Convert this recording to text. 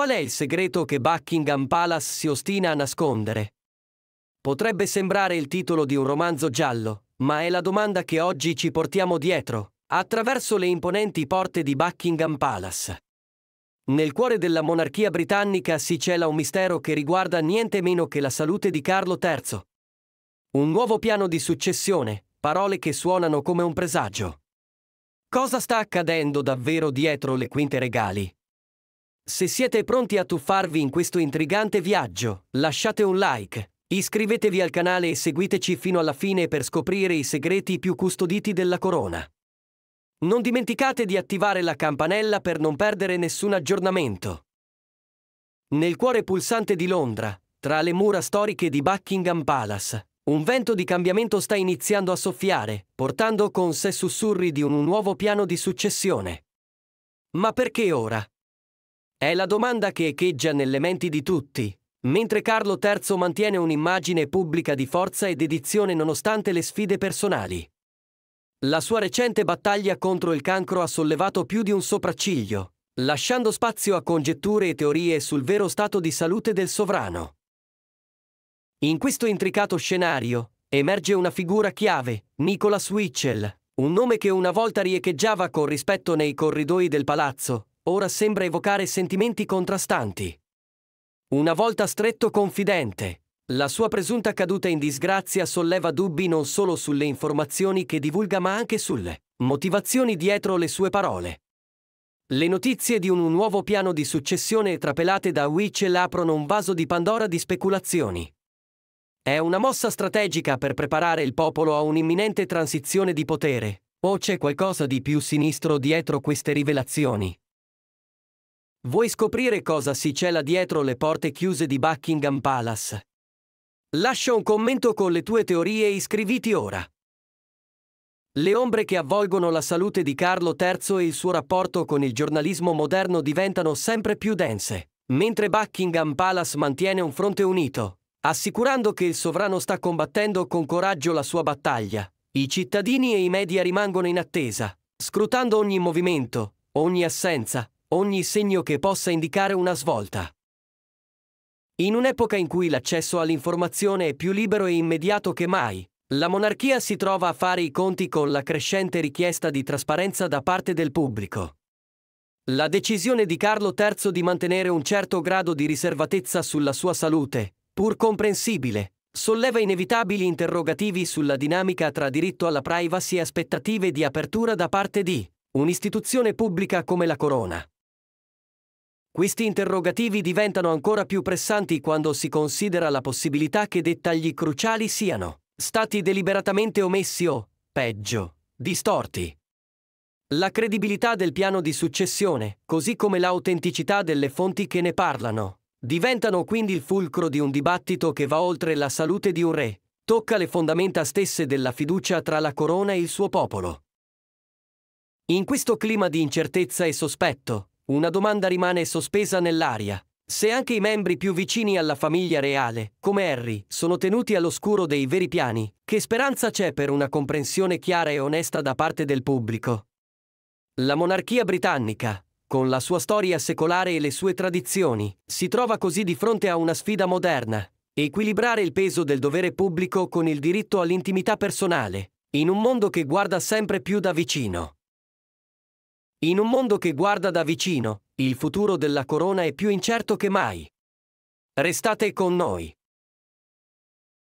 Qual è il segreto che Buckingham Palace si ostina a nascondere? Potrebbe sembrare il titolo di un romanzo giallo, ma è la domanda che oggi ci portiamo dietro, attraverso le imponenti porte di Buckingham Palace. Nel cuore della monarchia britannica si cela un mistero che riguarda niente meno che la salute di Carlo III. Un nuovo piano di successione, parole che suonano come un presagio. Cosa sta accadendo davvero dietro le quinte regali? Se siete pronti a tuffarvi in questo intrigante viaggio, lasciate un like, iscrivetevi al canale e seguiteci fino alla fine per scoprire i segreti più custoditi della corona. Non dimenticate di attivare la campanella per non perdere nessun aggiornamento. Nel cuore pulsante di Londra, tra le mura storiche di Buckingham Palace, un vento di cambiamento sta iniziando a soffiare, portando con sé sussurri di un nuovo piano di successione. Ma perché ora? È la domanda che echeggia nelle menti di tutti. Mentre Carlo III mantiene un'immagine pubblica di forza e dedizione nonostante le sfide personali. La sua recente battaglia contro il cancro ha sollevato più di un sopracciglio, lasciando spazio a congetture e teorie sul vero stato di salute del sovrano. In questo intricato scenario emerge una figura chiave, Nicholas Witchell, un nome che una volta riecheggiava con rispetto nei corridoi del palazzo, ora sembra evocare sentimenti contrastanti. Una volta stretto confidente, la sua presunta caduta in disgrazia solleva dubbi non solo sulle informazioni che divulga ma anche sulle motivazioni dietro le sue parole. Le notizie di un nuovo piano di successione trapelate da Witchell aprono un vaso di Pandora di speculazioni. È una mossa strategica per preparare il popolo a un'imminente transizione di potere. O c'è qualcosa di più sinistro dietro queste rivelazioni? Vuoi scoprire cosa si cela dietro le porte chiuse di Buckingham Palace? Lascia un commento con le tue teorie e iscriviti ora. Le ombre che avvolgono la salute di Carlo III e il suo rapporto con il giornalismo moderno diventano sempre più dense, mentre Buckingham Palace mantiene un fronte unito, assicurando che il sovrano sta combattendo con coraggio la sua battaglia. I cittadini e i media rimangono in attesa, scrutando ogni movimento, ogni assenza, ogni segno che possa indicare una svolta. In un'epoca in cui l'accesso all'informazione è più libero e immediato che mai, la monarchia si trova a fare i conti con la crescente richiesta di trasparenza da parte del pubblico. La decisione di Carlo III di mantenere un certo grado di riservatezza sulla sua salute, pur comprensibile, solleva inevitabili interrogativi sulla dinamica tra diritto alla privacy e aspettative di apertura da parte di un'istituzione pubblica come la Corona. Questi interrogativi diventano ancora più pressanti quando si considera la possibilità che dettagli cruciali siano stati deliberatamente omessi o, peggio, distorti. La credibilità del piano di successione, così come l'autenticità delle fonti che ne parlano, diventano quindi il fulcro di un dibattito che va oltre la salute di un re, tocca le fondamenta stesse della fiducia tra la corona e il suo popolo. In questo clima di incertezza e sospetto, una domanda rimane sospesa nell'aria. Se anche i membri più vicini alla famiglia reale, come Harry, sono tenuti all'oscuro dei veri piani, che speranza c'è per una comprensione chiara e onesta da parte del pubblico? La monarchia britannica, con la sua storia secolare e le sue tradizioni, si trova così di fronte a una sfida moderna, equilibrare il peso del dovere pubblico con il diritto all'intimità personale, in un mondo che guarda sempre più da vicino. In un mondo che guarda da vicino, il futuro della corona è più incerto che mai. Restate con noi.